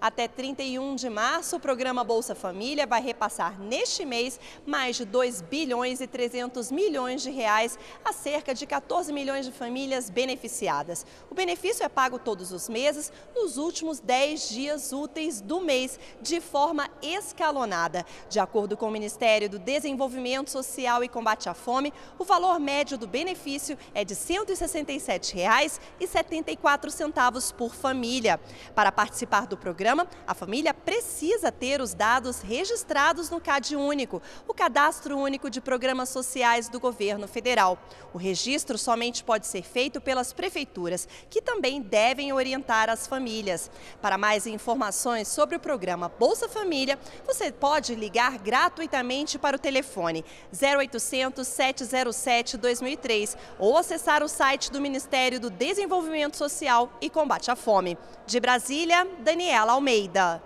Até 31 de março, o programa Bolsa Família vai repassar neste mês mais de 2 bilhões e 300 milhões de reais a cerca de 14 milhões de famílias beneficiadas. O benefício é pago todos os meses nos últimos 10 dias úteis do mês, de forma escalonada. De acordo com o Ministério do Desenvolvimento Social e Combate à Fome, o valor médio do benefício é de R$ 167,74 por família. Para participar do programa, programa, a família precisa ter os dados registrados no CAD Único, o Cadastro Único de Programas Sociais do Governo Federal. O registro somente pode ser feito pelas prefeituras, que também devem orientar as famílias. Para mais informações sobre o programa Bolsa Família, você pode ligar gratuitamente para o telefone 0800 707 2003 ou acessar o site do Ministério do Desenvolvimento Social e Combate à Fome. De Brasília, Daniela Almeida.